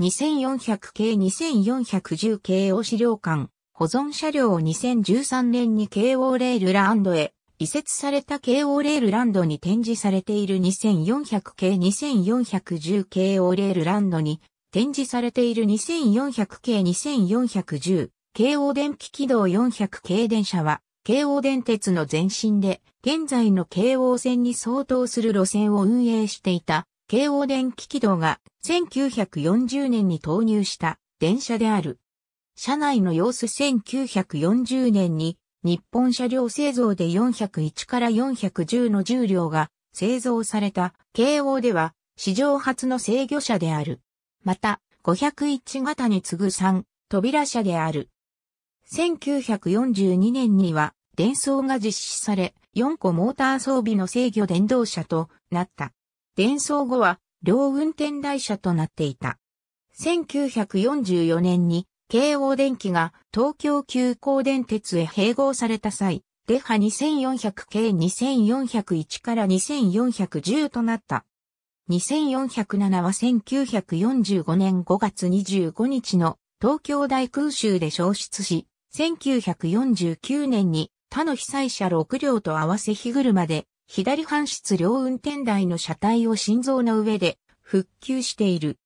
2400系2410 k を資料館、保存車両を2013年に京王レールランドへ移設された京王レールランドに展示されている2400系2410京王レールランドに展示されている2400系2410 k o 電気軌道400系電車は京王電鉄の前身で現在の京王線に相当する路線を運営していた京王電気軌道が1940年に投入した電車である。車内の様子1940年に日本車両製造で401から410の重量が製造された京王では史上初の制御車である。また501型に次ぐ3扉車である。1942年には伝送が実施され4個モーター装備の制御電動車となった。伝送後は両運転台車となっていた。1944年に京王電機が東京急行電鉄へ併合された際、デハ2400系2401から2410となった。2407は1945年5月25日の東京大空襲で消失し、1949年に他の被災者6両と合わせ日車で左半室両運転台の車体を心臓の上で復旧している。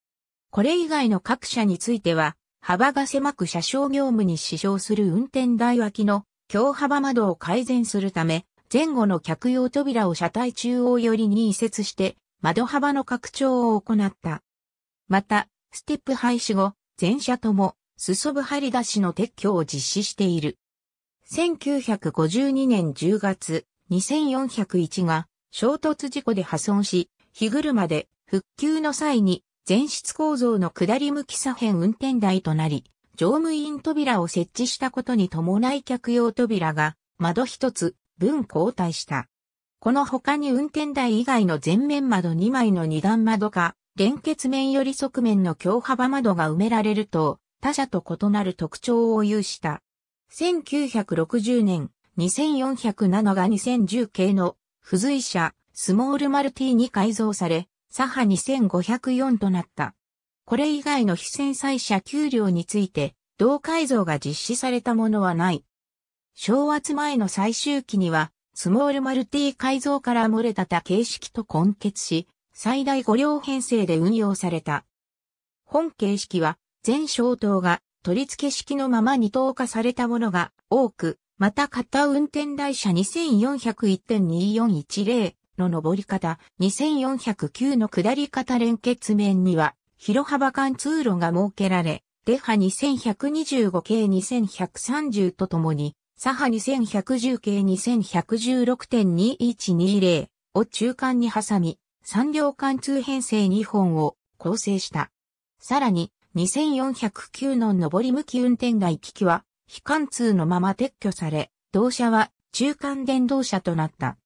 これ以外の各社については、幅が狭く車掌業務に支障する運転台脇の強幅窓を改善するため、前後の客用扉を車体中央寄りに移設して、窓幅の拡張を行った。また、ステップ廃止後、全車とも、裾部張り出しの撤去を実施している。1952年10月、2401が衝突事故で破損し、日車で復旧の際に前室構造の下り向き左辺運転台となり、乗務員扉を設置したことに伴い客用扉が窓一つ分交代した。この他に運転台以外の前面窓2枚の2段窓か、連結面より側面の強幅窓が埋められると、他社と異なる特徴を有した。1960年、2407が2010系の付随車スモールマルティに改造され、サハ2504となった。これ以外の非戦災車給料について、同改造が実施されたものはない。昭圧前の最終期には、スモールマルティ改造から漏れたた形式と根結し、最大5両編成で運用された。本形式は、全小灯が取り付け式のまま二等化されたものが多く、また片運転台車2401.2410の上り方、2409の下り方連結面には、広幅間通路が設けられ、デハ2125系2130とともに、サハ2110系2116.2120を中間に挟み、3両貫通編成2本を構成した。さらに、2409の上り向き運転台機器は、非貫通のまま撤去され、同車は中間電動車となった。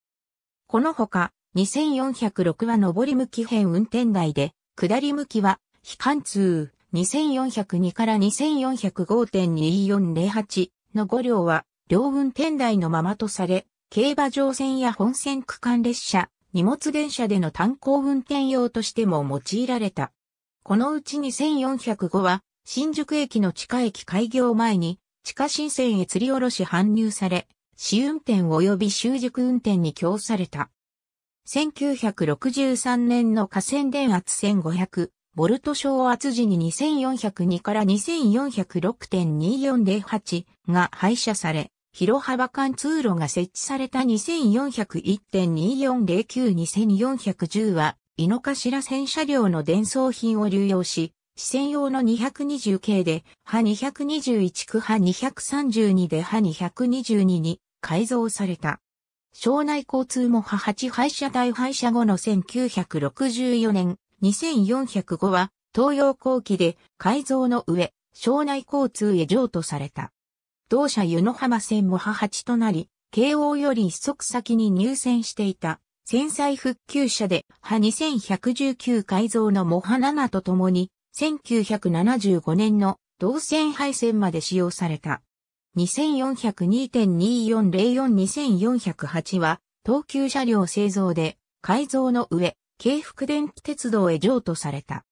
このほか、2406は上り向き編運転台で、下り向きは非貫通、2402から2405.2408の5両は両運転台のままとされ、競馬場線や本線区間列車、荷物電車での単行運転用としても用いられた。このうち2405は、新宿駅の地下駅開業前に、地下新線へ吊り下ろし搬入され、試運転及び習熟運転に供された。1963年の河川電圧1500、ボルト小圧時に2402から2406.2408が廃車され、広幅間通路が設置された2401.2409-2410は、井の頭線車両の伝送品を流用し、視線用の220系で、波221区波232で波222に改造された。省内交通も波8廃車体廃車後の1964年2405は東洋後期で改造の上、省内交通へ譲渡された。同社湯の浜線も波8となり、慶応より一足先に入線していた、戦災復旧車で、波2119改造の模派7と共に、1975年の同線配線まで使用された。2402.2404-2408は、東急車両製造で、改造の上、京福電気鉄道へ譲渡された。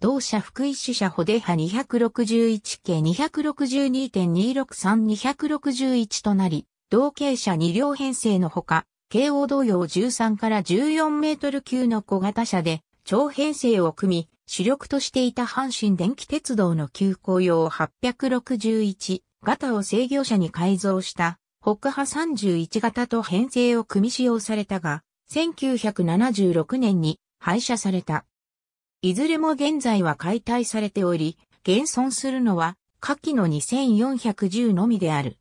同社福井支社保出派261系262.263261となり、同系車2両編成のほか、京王同様13から14メートル級の小型車で、長編成を組み、主力としていた阪神電気鉄道の急行用861型を制御車に改造した北波31型と編成を組み使用されたが、1976年に廃車された。いずれも現在は解体されており、現存するのは下記の2410のみである。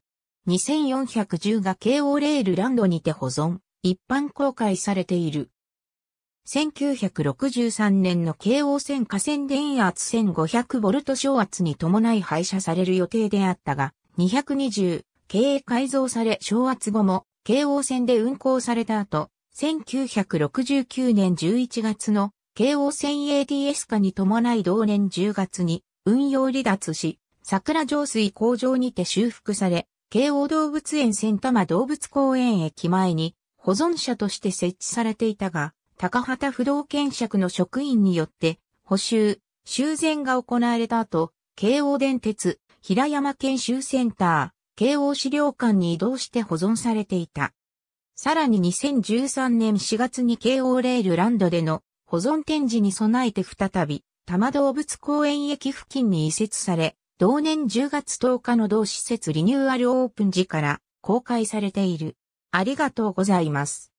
2410が KO レールランドにて保存、一般公開されている。1963年の京王線河線電圧 1500V 小圧に伴い廃車される予定であったが、220系営改造され小圧後も京王線で運行された後、1969年11月の京王線 ATS 化に伴い同年10月に運用離脱し、桜上水工場にて修復され、京王動物園千玉動物公園駅前に保存車として設置されていたが、高畑不動検釈の職員によって、補修、修繕が行われた後、京王電鉄、平山研修センター、京王資料館に移動して保存されていた。さらに2013年4月に京王レールランドでの保存展示に備えて再び、多摩動物公園駅付近に移設され、同年10月10日の同施設リニューアルオープン時から公開されている。ありがとうございます。